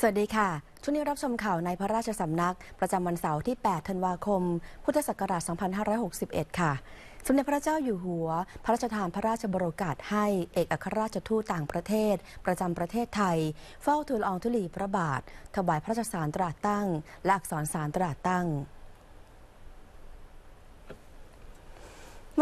สวัสดีค่ะช่วงนี้รับชมข่าวในพระราชสำนักประจำวันเสาร์ที่ 8 ธันวาคม พุทธศักราช 2561 ค่ะ สมเด็จพระเจ้าอยู่หัว พระราชทานพระราชบรกาศให้เอกอัครราชทูตต่างประเทศ ประจำประเทศไทย เฝ้าทูลอองธุลีพระบาทถวายพระราชสารตราตั้งและอักษรสารตราตั้ง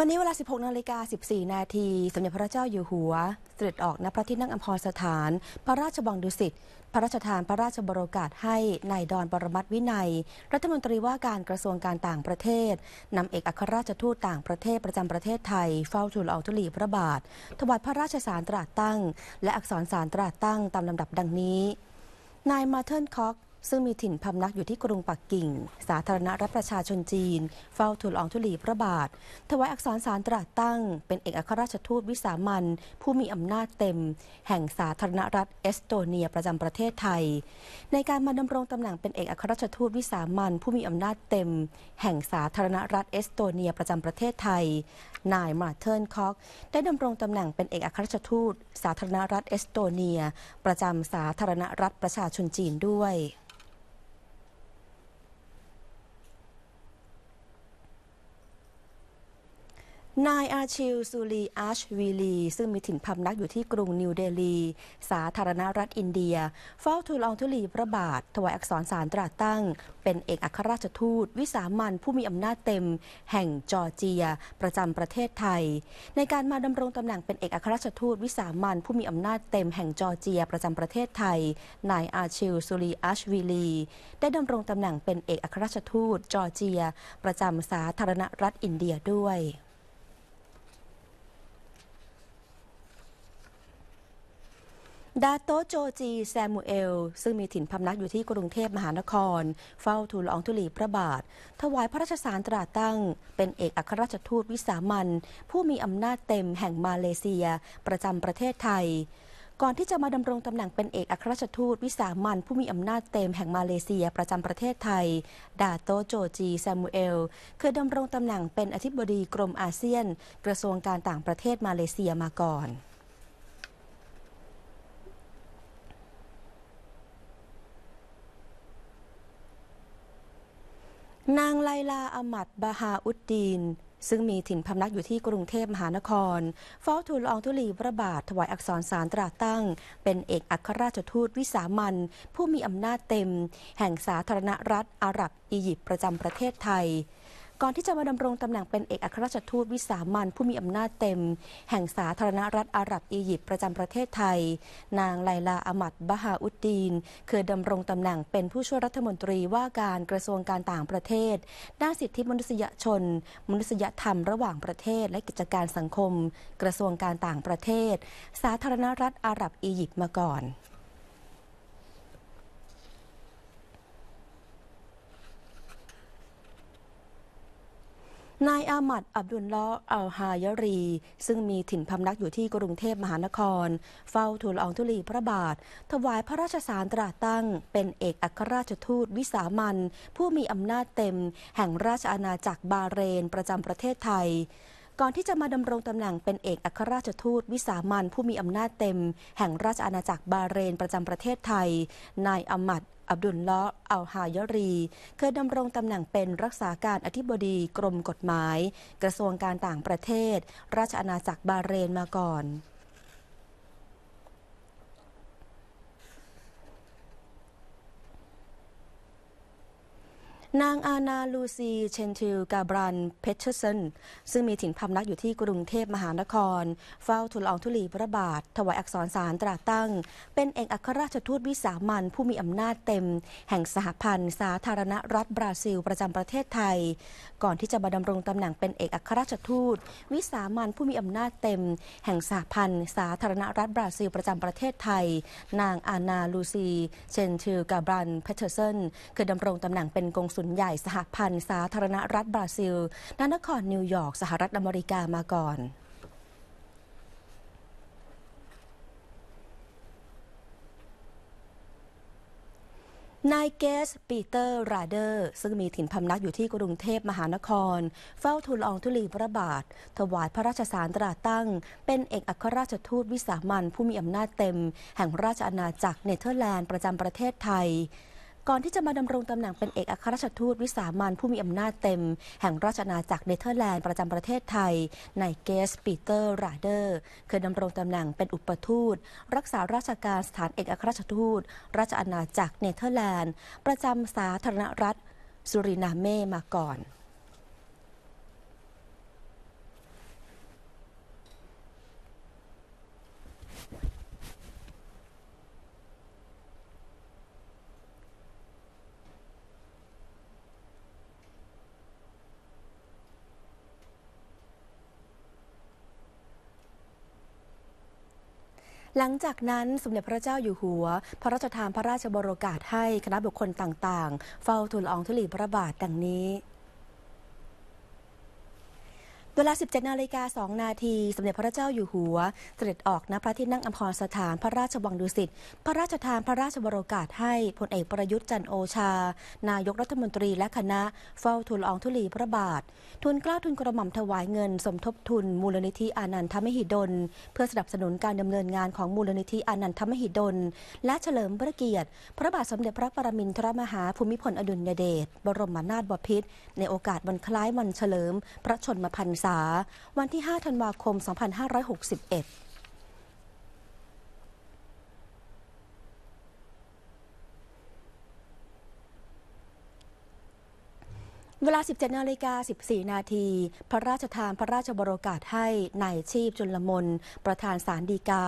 วันนี้เวลา 16นาฬิกา14นาทีสมเด็จพระเจ้าอยู่หัว เสด็จออกณพระที่นั่งอัมพรสถาน พระราชบังดุสิตพระราชทานพระราชบรอกาศให้นายดอนปรมัตวินัย รัฐมนตรีว่าการกระทรวงการต่างประเทศนำเอกอัครราชทูตต่างประเทศประจำประเทศไทย เฝ้าทูลเอาทุลีพระบาทถวายพระราชสารตราตั้ง และอักษรสารตราตั้งตามลำดับ ดังนี้ นายมาเทิลคอกซึ่งมีถิ่นพำนักอยู่ที่กรุงปักกิ่ง สาธารณรัฐประชาชนจีน เฝ้าทูลอองธุลีพระบาท ถวายอักษรสารตราตั้งเป็นเอกอัครราชทูตวิสามันผู้มีอำนาจเต็ม แห่งสาธารณรัฐเอสโตเนียประจำประเทศไทย ในการมาดำรงตำแหน่งเป็นเอกอัครราชทูตวิสามันผู้มีอำนาจเต็ม แห่งสาธารณรัฐเอสโตเนียประจำประเทศไทย นายมาเทิร์นคอก ได้ดำรงตำแหน่งเป็นเอกอัครราชทูตสาธารณรัฐเอสโตเนีย ประจำสาธารณรัฐประชาชนจีนด้วยนายอาชิลซูลีอาชวีลีซึ่งมีถิ่นพำนักอยู่ที่กรุงนิวเดลี สาธารณรัฐอินเดียเฝ้าทูลองทุลีพระบาท ถวายอักษรสารตราตั้ง เป็นเอกอัครราชทูต วิสามันผู้มีอำนาจเต็ม แห่งจอร์เจีย ประจำประเทศไทย ในการมาดำรงตำแหน่งเป็นเอกอัครราชทูตวิสามันผู้มีอำนาจเต็มแห่งจอร์เจียประจำประเทศไทย นายอาชิลซูลีอาชวีลี ได้ดำรงตำแหน่งเป็นเอกอัครราชทูต จอร์เจีย ประจำสาธารณรัฐอินเดียด้วยดาโตโจจีแซมูเอลซึ่งมีถิ่นพำนักอยู่ที่กรุงเทพมหานคร เฝ้าทูลอองทุลีพระบาท ถวายพระราชสารตราตั้ง เป็นเอกอัครราชทูตวิสามันผู้มีอำนาจเต็มแห่งมาเลเซีย ประจำประเทศไทย ก่อนที่จะมาดำรงตำแหน่งเป็นเอกอัครราชทูตวิสามันผู้มีอำนาจเต็มแห่งมาเลเซียประจำประเทศไทยดาโตโจจีแซมูเอลเคยดำรงตำแหน่งเป็นอธิบดีกรมอาเซียนกระทรวงการต่างประเทศมาเลเซียมาก่อนนางไลลาอามัดบาฮาอุดดีน ซึ่งมีถิ่นพำนักอยู่ที่กรุงเทพมหานครฟ้องทูลลอองทุลีพระบาทถวายอักษรสารตราตั้ง เป็นเอกอัครราชทูตวิสามันผู้มีอำนาจเต็ม แห่งสาธารณรัฐอาหรับอียิปต์ประจำประเทศไทยก่อนที่จะมาดำรงตำแหน่งเป็นเอกอัครราชทูตวิสามันผู้มีอำนาจเต็ม แห่งสาธารณรัฐอาหรับอียิปต์ประจำประเทศไทย นางไลลาอามัดบาฮาอุดดีนเคยดำรงตำแหน่งเป็นผู้ช่วยรัฐมนตรีว่าการกระทรวงการต่างประเทศ ด้านสิทธิมนุษยชน มนุษยธรรมระหว่างประเทศและกิจการสังคม กระทรวงการต่างประเทศ สาธารณรัฐอาหรับอียิปต์มาก่อนนายอามัดอับดุลลออัลฮายรี ซึ่งมีถิ่นพำนักอยู่ที่กรุงเทพมหานคร เฝ้าทูลอองทุลีพระบาท ถวายพระราชสารตราตั้ง เป็นเอกอัครราชทูตวิสามันผู้มีอำนาจเต็ม แห่งราชอาณาจักรบาเรน ประจำประเทศไทย ก่อนที่จะมาดำรงตำแหน่งเป็นเอกอัครราชทูตวิสามันผู้มีอำนาจเต็ม แห่งราชอาณาจักรบาเรนประจำประเทศไทย นายอามัดอับดุลเลาะอัลฮายรี เคยดำรงตำแหน่งเป็นรักษาการอธิบดีกรมกฎหมาย กระทรวงการต่างประเทศ ราชอาณาจักรบาเรนมาก่อนนางอานาลูซีเชนทิลกาบรันเพเชอร์สันซึ่งมีถิ่นพำนักอยู่ที่กรุงเทพมหานคร เฝ้าทูลอองทุลีพระบาทถวายอักษรสารตราตั้ง เป็นเอกอัครราชทูตวิสามันผู้มีอำนาจเต็ม แห่งสหพันธ์สาธารณรัฐบราซิลประจำประเทศไทย ก่อนที่จะมาดำรงตำแหน่งเป็นเอกอัครราชทูต วิสามันผู้มีอำนาจเต็ม แห่งสหพันธ์สาธารณรัฐบราซิลประจำประเทศไทย นางอานาลูซี เชนทิลกาบรันเพเชอร์สันคือดำรงตำแหน่งเป็นกงสุลนใหญ่สหพันธ์สาธารณรัฐ บราซิลนนคร นิวยอร์กสหรัฐอเมริกามาก่อน นายเกสปีเตอร์ราเดอร์ ซึ่งมีถิ่นพำนักอยู่ที่กรุงเทพมหานคร เฝ้าทูลอองธุลีพระบาท ถวายพระราชสารตราตั้ง เป็นเอกอัครราชทูตวิสามันผู้มีอำนาจเต็ม แห่งราชอาณาจักรเนเธอร์แลนด์ประจำประเทศไทยก่อนที่จะมาดำรงตำแหน่งเป็นเอกอัครราชทูต วิสามันผู้มีอำนาจเต็ม แห่งราชอาณาจักรเนเธอร์แลนด์ประจำประเทศไทยในเกสปีเตอร์ราเดอร์เคยดำรงตำแหน่งเป็นอุปทูต รักษาราชการสถานเอกอัครราชทูตราชอาณาจักรเนเธอร์แลนด์ประจำสาธารณรัฐสุรินาเม่มาก่อนหลังจากนั้น สมเด็จพระเจ้าอยู่หัว พระราชทานพระราชบรโอกาศให้คณะบุคคลต่างๆ เฝ้าทูลอองธุลีพระบาทดังนี้เวลา 17 นาฬิกา 2 นาที สมเด็จพระเจ้าอยู่หัว เสด็จออกณพระที่นั่งอัมพรสถานพระราชวังดุสิตพระราชทานพระราชบรโอกาสให้พลเอกประยุทธ์จันโอชา นายกรัฐมนตรีและคณะเฝ้าทูลอองทุลีพระบาททุนกล้าทุนกระหม่อมถวายเงินสมทบทุนมูลนิธิอานันทมหิดล เพื่อสนับสนุนการดำเนินงานของมูลนิธิอานันทมหิดลและเฉลิมพระเกียรติ พระบาทสมเด็จพระปรมินทรมหาภูมิพลอดุลยเดชบรมนาถบพิตรในโอกาสวันคล้ายวันเฉลิม พระชนมพรรษาาวันที่ 5 ธันวาคม 2561 เวลา 17นาฬิกา 14 นาที พระราชทานพระราชบรกาศให้ในายชีพจุลมนประธานสารดีกา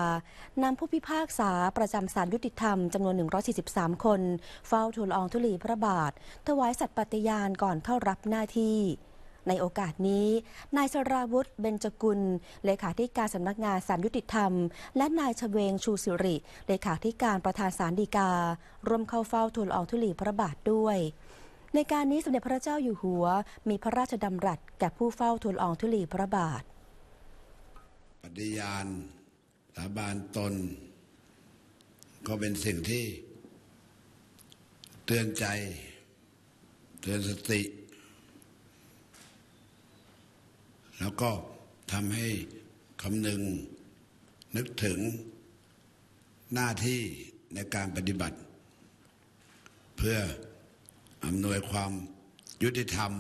นำผู้พิพากษา ประจำสารยุติธรรมจำนวน 143 คน เฝ้าทูลอองธุลีพระบาท ถวายสัตย์ปฏิญาณก่อนเข้ารับหน้าที่ในโอกาสนี้นายสราวุธเบญจกุลเลขาธิการสำนักงานสารยุติธรรม และนายชเวงชูสิริเลขาธิการประธานสารดีการ่วมเข้าเฝ้าทูลอองทุลีพระบาทด้วย ในการนี้สมเด็จพระเจ้าอยู่หัวมีพระราชดำรัสแก่ผู้เฝ้าทูลอองทุลีพระบาทปฏิญาณสาบานตน ก็เป็นสิ่งที่ เตือนใจ เตือนสติแล้วก็ทำให้คำนึงนึกถึงหน้าที่ในการปฏิบัติ เพื่อ อำนวยความ ยุติธรรม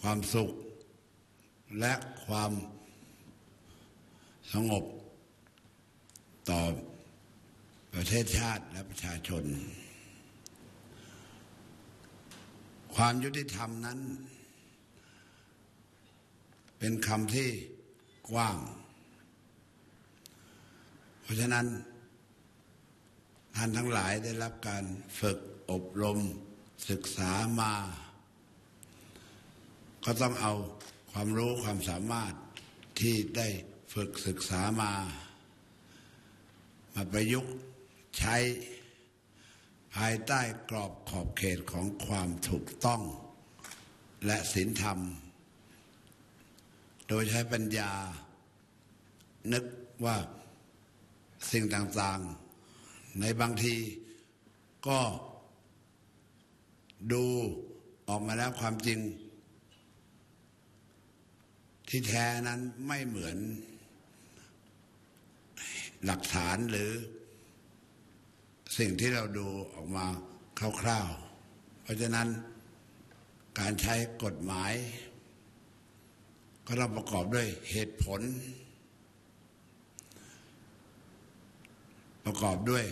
ความสุข และความสงบต่อประเทศชาติและประชาชน ความยุติธรรมนั้นเป็นคำที่กว้าง เพราะฉะนั้น ท่านทั้งหลายได้รับการฝึกอบรมศึกษามา ก็ต้องเอาความรู้ความสามารถที่ได้ฝึกศึกษามา มาประยุกต์ใช้ภายใต้กรอบขอบเขตของความถูกต้องและศีลธรรมโดยใช้ปัญญา นึกว่าสิ่งต่างๆ ในบางที ก็ดูออกมาแล้วความจริง ที่แท้นั้นไม่เหมือน หลักฐานหรือ สิ่งที่เราดูออกมาคร่าว ๆ เพราะฉะนั้นการใช้กฎหมายก็ต้องประกอบด้วยเหตุผล ประกอบด้วย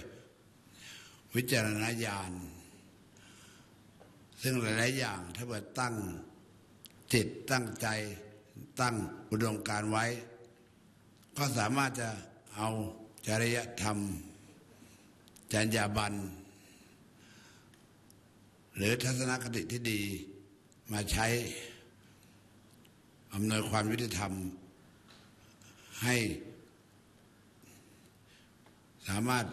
วิจารณญาณ ซึ่งหลายๆอย่าง ถ้าเกิดตั้งจิตตั้งใจตั้งอุดมการไว้ ก็สามารถจะเอาจริยธรรมจรรยาบรรณหรือทัศนคติที่ดีมาใช้อำนวยความยุติธรรมให้สามารถ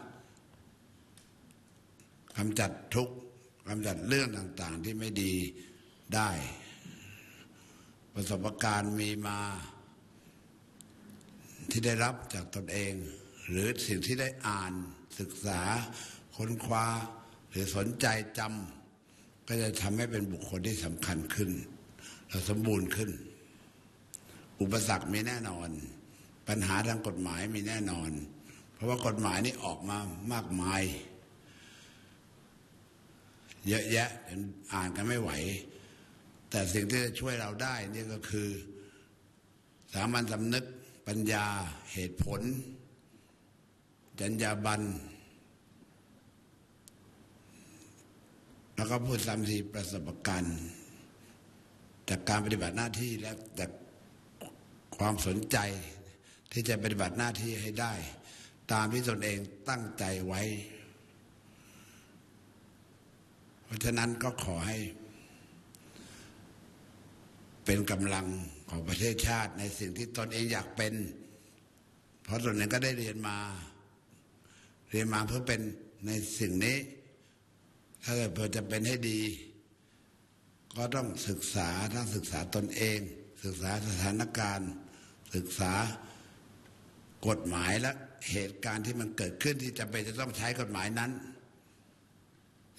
กำจัดทุกกำจัดเรื่องต่างๆที่ไม่ดีได้ ประสบการณ์มีมาที่ได้รับจากตนเอง หรือสิ่งที่ได้อ่านศึกษาค้นคว้า หรือสนใจจำก็จะทำให้เป็นบุคคลที่สำคัญขึ้น และสมบูรณ์ขึ้นอุปสรรคมีแน่นอน ปัญหาทางกฎหมายมีแน่นอน เพราะว่ากฎหมายนี่ออกมามากมาย เยอะแยะอ่านกันไม่ไหว แต่สิ่งที่จะช่วยเราได้นี่ก็คือสามัญสำนึกปัญญาเหตุผล จัญญาบันแล้วก็พูดสามสีประสบการณ์จากการปฏิบัติหน้าที่และจากความสนใจที่จะปฏิบัติหน้าที่ให้ได้ ตามที่ตนเองตั้งใจไว้ เพราะฉะนั้นก็ขอให้ เป็นกำลังของประเทศชาติ ในสิ่งที่ตนเองอยากเป็น เพราะตนเองก็ได้เรียนมา เรียนมาเพื่อเป็นในสิ่งนี้ ถ้าเกิดเพื่อจะเป็นให้ดี ก็ต้องศึกษาทั้งศึกษาตนเอง ศึกษาสถานการณ์ศึกษากฎหมายและเหตุการณ์ที่มันเกิดขึ้นที่จะเป็นจะต้องใช้กฎหมายนั้น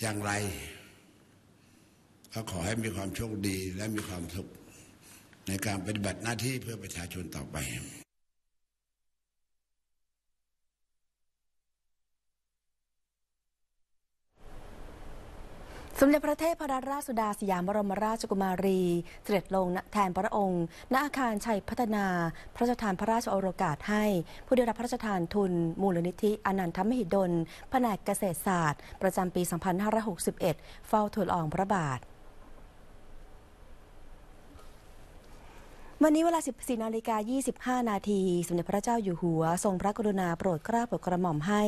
อย่างไรก็ขอให้มีความโชคดีและมีความสุขในการปฏิบัติหน้าที่เพื่อประชาชนต่อไปสมเด็จพระเทพรัตนราชสุดาสยามบรมราชกุมารีเสด็จลงแทนพระองค์ ณอาคารชัยพัฒนา พระราชทานพระราชโอรกาสให้ผู้ได้รับพระราชทานทุน มูลนิธิอนันทมหิดลแผนกเกษตรศาสตร์ ประจำปี 2561 เฝ้าทูลอองพระบาทวันนี้เวลา 14นาฬิกา 25 นาที สมเด็จพระเจ้าอยู่หัวทรงพระกรุณาโปรดเกล้าโปรดกระหม่อมให้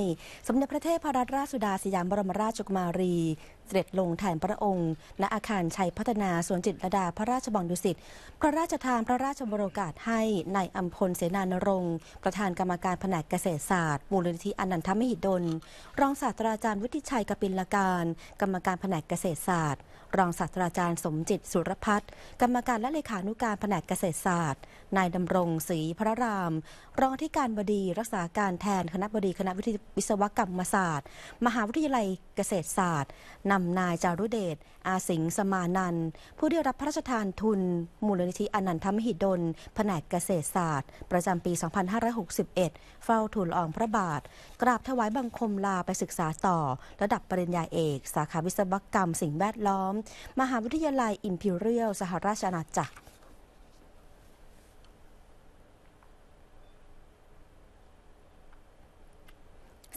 สมเด็จพระเทพรัตนราชสุดาสยามบรมราชกุมารี เสด็จลงแทนพระองค์ณอาคารชัยพัฒนาสวนจิตรดาพระราชบังดุสิต พระราชทานพระราชบรโอกาศให้ ในายอัมพลเสนานรงค์ประธานกรรมการแผนกเกษตรศาสตร์มูลนิธิอนันทมหิดลรองศาสตราจารย์วุฒิชัยกปิลการกรรมการแผนกเกษตรศาสตร์รองศาสตราจารย์สมจิตสุรพัฒน์กรรมการและเลขานุการแผนกเกษตรศาสตร์นายดำรงศรีพระราม รองที่การบดีรักษาการแทนคณะบดีคณะวิศวกรรมศาสตร์ มหาวิทยาลัยเกษตรศาสตร์นำนายจารุเดช อาสิงสมานัน ผู้ได้รับพระราชทานทุน มูลนิธิอนันทมหิดลแผนกเกษตรศาสตร์ ประจำปี 2561 เฝ้าทูลอองพระบาท กราบถวายบังคมลาไปศึกษาต่อ ระดับปริญญาเอก สาขาวิศวกรรม สิ่งแวดล้อม มหาวิทยาลัยอิมพีเรียลสหราชอาณาจักร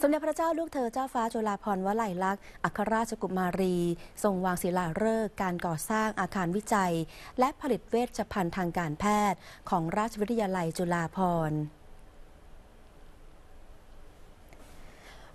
มเด็จพระเจ้าลูกเธอเจ้าฟ้าจุฬาภรณ์วลัยลักษณ์อัครราชกุมารี ทรงวางศิลาฤกษ์การก่อสร้างอาคารวิจัย และผลิตเวชภัณฑ์ทางการแพทย์ ของราชวิทยาลัยจุฬาภรณ์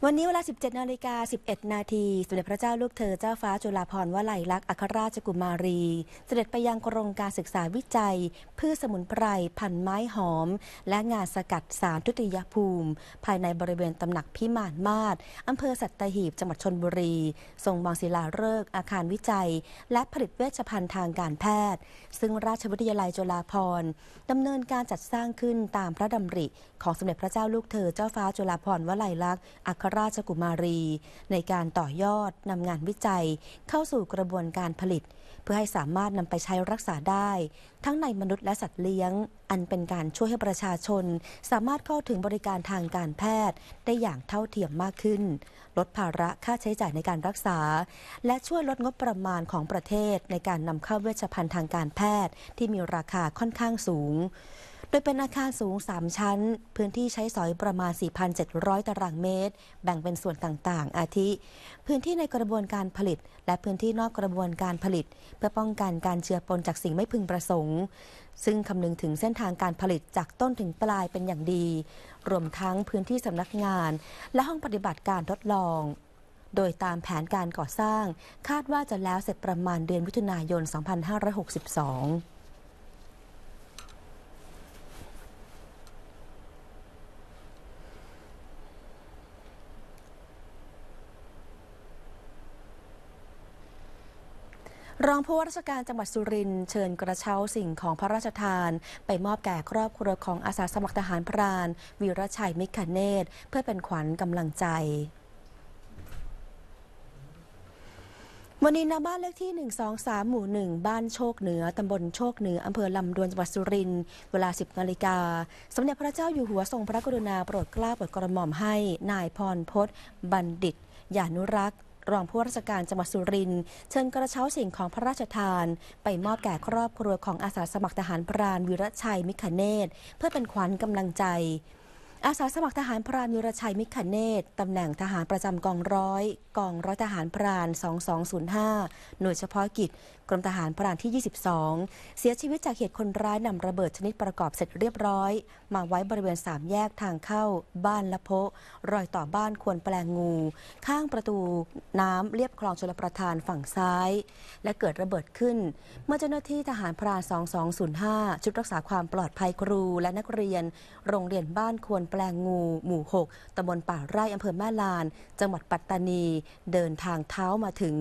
วันนี้เวลา 17นาฬิกา 11 นาทีสมเด็จพระเจ้าลูกเธอเจ้าฟ้าจุฬาภรณ์วลัยลักษณ์อัครราชกุมารี เสด็จไปยังโครงการศึกษาวิจัย พืชสมุนไพรพันไม้หอม และงานสกัดสารทุติยภูมิ ภายในบริเวณตำหนักพิมานมาศอำเภอสัตหีบจังหวัดชนบุรี ทรงบางศิลาฤกษ์อาคารวิจัย และผลิตเวชภัณฑ์ทางการแพทย์ ซึ่งราชวิทยาลัยจุฬาภรณ์ดำเนินการจัดสร้างขึ้นตามพระดำริของสมเด็จพระเจ้าลูกเธอ เจ้าฟ้าจุฬาภรณ์วลัยลักษณ์อัครราชกุมารี ในการต่อยอดนำงานวิจัย เข้าสู่กระบวนการผลิต เพื่อให้สามารถนำไปใช้รักษาได้ ทั้งในมนุษย์และสัตว์เลี้ยง อันเป็นการช่วยให้ประชาชนสามารถเข้าถึงบริการทางการแพทย์ ได้อย่างเท่าเทียมมากขึ้น ลดภาระค่าใช้จ่ายในการรักษา และช่วยลดงบประมาณของประเทศในการนำเข้าเวชภัณฑ์ทางการแพทย์ที่มีราคาค่อนข้างสูงโดยเป็นอาคารสูง 3 ชั้น พื้นที่ใช้สอยประมาณ 4,700 ตารางเมตรแบ่งเป็นส่วนต่างๆ อาทิ พื้นที่ในกระบวนการผลิตและพื้นที่นอกกระบวนการผลิต เพื่อป้องกันการเชื้อปนจากสิ่งไม่พึงประสงค์ ซึ่งคำนึงถึงเส้นทางการผลิตจากต้นถึงปลายเป็นอย่างดี รวมทั้งพื้นที่สำนักงาน และห้องปฏิบัติการทดลอง โดยตามแผนการก่อสร้าง คาดว่าจะแล้วเสร็จประมาณเดือนมิถุนายน 2562องผู้ว่าราชการจังหวัดสุรินทร์เชิญกระเช้าสิ่งของพระราชทาน ไปมอบแก่ครอบครัวของอาสาสมัครทหารพรานวีรชัยมิคเนตเพื่อเป็นขวัญกำลังใจวันนี้นะบ้านเลขที่ 123 หมู่1บ้านโชคเหนือตำบลโชคเหนืออำเภอลำดวนจังหวัดสุรินทร์เวลา 10นาฬิกาสมเด็จพระเจ้าอยู่หัวทรงพระกรุณาโปรดเกล้าโปรดกระหม่อมให้นายพรพศบัณฑิตยานุรักษ์รองผู้ราชการจังหวัดสุรินทร์เชิญกระเช้าสิ่งของพระราชทาน ไปมอบแก่ครอบครัวของอาสาสมัครทหารพรานวิรชัยมิขเนตเพื่อเป็นขวัญกำลังใจอาสาสมัครทหารพรานยุรชัยมิขเนตตำแหน่งทหารประจำกองร้อยกองร้อยทหารพราน 2205 หน่วยเฉพาะกิจ กรมทหารพรานที่ 22 เสียชีวิตจากเหตุคนร้ายนำระเบิดชนิดประกอบเสร็จเรียบร้อยมาไว้บริเวณสามแยกทางเข้าบ้านละโพรอยต่อบ้านควรแปลงงู ข้างประตูน้ำเรียบคลองชลประทานฝั่งซ้าย และเกิดระเบิดขึ้น เมื่อเจ้าหน้าที่ทหารพราน 2205 ชุดรักษาความปลอดภัยครู และนักเรียนโรงเรียนบ้านควรแปลงงูหมู่6ตำบลป่าไร่อำเภอแม่ลาน จังหวัดปัตตานี เดินทางเท้ามาถึง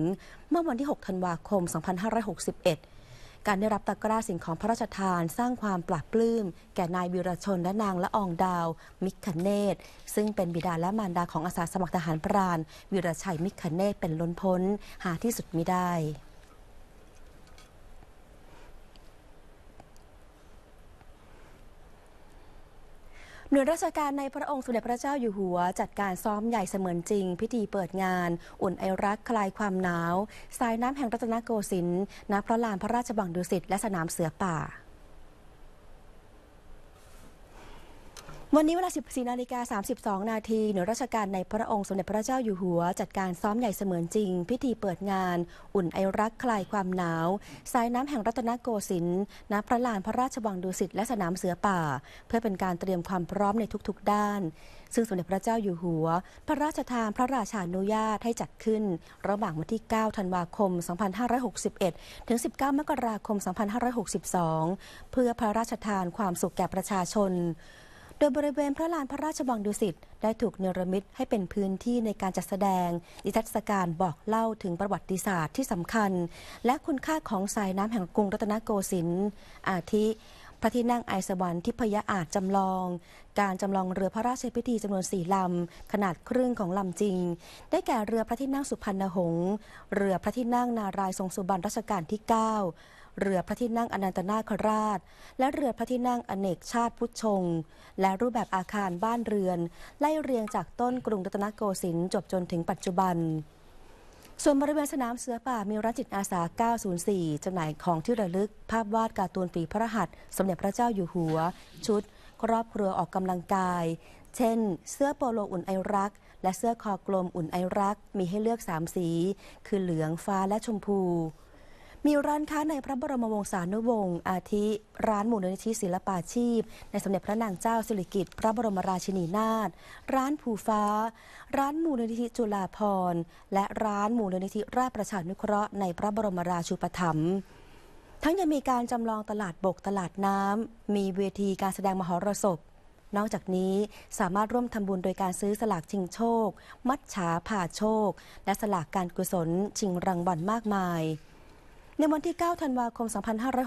เมื่อวันที่ 6 ธันวาคม 2561 การได้รับตะกร้าสิ่งของพระราชทานสร้างความปลาบปลื้ม แก่นายวิรชนและนางละอองดาว มิคเนตซึ่งเป็นบิดาและมารดาของอาสาสมัครทหารพรานวิรชัยมิคเนตเป็นล้นพ้นหาที่สุดมิได้หน่วยราชการในพระองค์สมเด็จพระเจ้าอยู่หัว จัดการซ้อมใหญ่เสมือนจริง พิธีเปิดงาน อุ่นไอรักคลายความหนาว สายน้ำแห่งรัตนโกสินทร์ณพระลานพระราชบังดุสิตและสนามเสือป่าวันนี้เวลา 14นาฬิกา32 นาทีหน่วยราชการในพระองค์สมเด็จพระเจ้าอยู่หัว จัดการซ้อมใหญ่เสมือนจริง พิธีเปิดงานอุ่นไอรักคลายความหนาว สายน้ำแห่งรัตนโกสินทร์ณพระลานพระราชวังดุสิตและสนามเสือป่า เพื่อเป็นการเตรียมความพร้อมในทุกๆด้าน ซึ่งสมเด็จพระเจ้าอยู่หัว พระราชทานพระราชานุญาตให้จัดขึ้น ระหว่างวันที่9ธันวาคม 2561ถึง19มกราคม 2562 เพื่อพระราชทานความสุขแก่ประชาชนดยบริเวณพระลานพระราชวังดุสิตได้ถูกเนรมิตให้เป็นพื้นที่ในการจัดแสดงนิทรรศการบอกเล่าถึงประวัติศาสตร์ที่สำคัญ และคุณค่าของสายน้ำแห่งกรุงรัตนโกสินทร์อาทิ พระที่นั่งไอสวรรค์ที่พยาอาจจำลอง การจำลองเรือพระราชพิธีจำนวนสี่ลำขนาดครึ่งของลำจริง ได้แก่เรือพระที่นั่งสุพรรณหงษ์เรือพระที่นั่งนารายทรงสุบรรณรัชกาลที่ 9เรือพระที่นั่งอนันตนาคราช และเรือพระที่นั่งอเนกชาติพุทธชง และรูปแบบอาคารบ้านเรือน ไล่เรียงจากต้นกรุงรัตนโกสินทร์จบจนถึงปัจจุบัน ส่วนบริเวณสนามเสือป่ามีรัจิตอาสา 904จำหน่ายของที่ระลึกภาพวาดการ์ตูนฝีพระหัตถ์สมเด็จพระเจ้าอยู่หัว ชุด ครอบครัวออกกำลังกาย เช่น เสื้อโปโลอุ่นไอรัก และเสื้อคอกลมอุ่นไอรักมีให้เลือก3สี คือเหลืองฟ้าและชมพูมีร้านค้าในพระบรมวงศานุวงศ์อาทิร้านหมู่นิธิศิลปาชีพ ในสมเด็จพระนางเจ้าสิริกิติ์พระบรมราชินีนาถร้านผูฟ้า ร้านหมู่นิธิจุฬาภรณ์และร้านหมู่นิธิราชประชานุเคราะห์ ในพระบรมราชูปถัมภ์ทั้งยังมีการจำลองตลาดบกตลาดน้ำ มีเวทีการแสดงมหรสพนอกจากนี้สามารถร่วมทำบุญโดยการซื้อสลากชิงโชค มัดฉาผ่าโชค และสลากการกุศลชิงรางวัลมากมายในวันที่ 9 ธันวาคม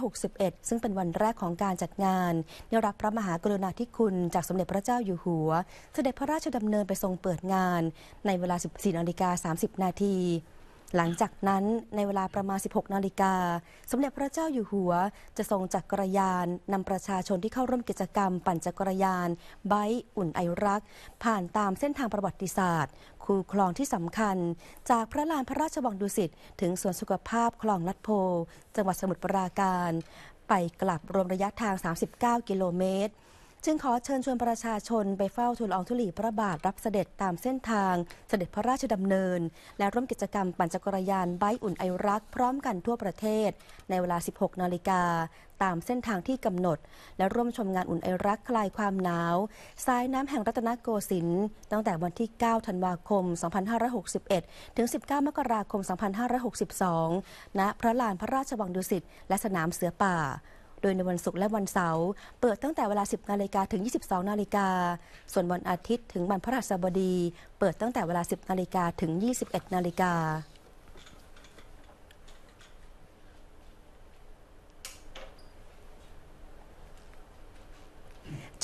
2561 ซึ่งเป็นวันแรกของการจัดงานได้รับพระมหากรุณาธิคุณจากสมเด็จพระเจ้าอยู่หัว เสด็จพระราชดำเนินไปทรงเปิดงานในเวลา 14นาฬิกา 30 นาทีหลังจากนั้นในเวลาประมาณ 16 นาฬิกาสมเด็จพระเจ้าอยู่หัวจะทรงจักกรยานนำประชาชนที่เข้าร่วมกิจกรรมปั่นจักรยานไบอุ่นไอรัก ผ่านตามเส้นทางประวัติศาสตร์ คูคลองที่สำคัญจากพระลานพระราชวังดุสิตถึงสวนสุขภาพคลองลัดโพ จังหวัดสมุทรปราการ ไปกลับรวมระยะทาง 39 กิโลเมตรจึงขอเชิญชวนประชาชนไปเฝ้าทูลอองทุลีพระบาทรับเสด็จตามเส้นทางเสด็จพระราชดำเนิน และร่วมกิจกรรมปั่นจักรยานไบอุ่นไอรักพร้อมกันทั่วประเทศ ในเวลา 16 นาฬิกาตามเส้นทางที่กำหนด และร่วมชมงานอุ่นไอรักคลายความหนาวสายน้ำแห่งรัตนโกสินทร์ตั้งแต่วันที่ 9 ธันวาคม 2561 ถึง 19 มกราคม 2562 ณ พระลานพระราชวังดุสิตและสนามเสือป่าโดยในวันศุกร์และวันเสาร์เปิดตั้งแต่เวลา 10 นาฬิกาถึง 22 นาฬิกา ส่วนวันอาทิตย์ถึงวันพฤหัสบดี เปิดตั้งแต่เวลา 10 นาฬิกาถึง 21 นาฬิกา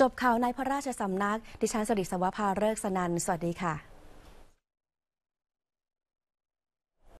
จบข่าวในพระราชสำนัก ดิฉันสริศวภาเลิกสนัน สวัสดีค่ะ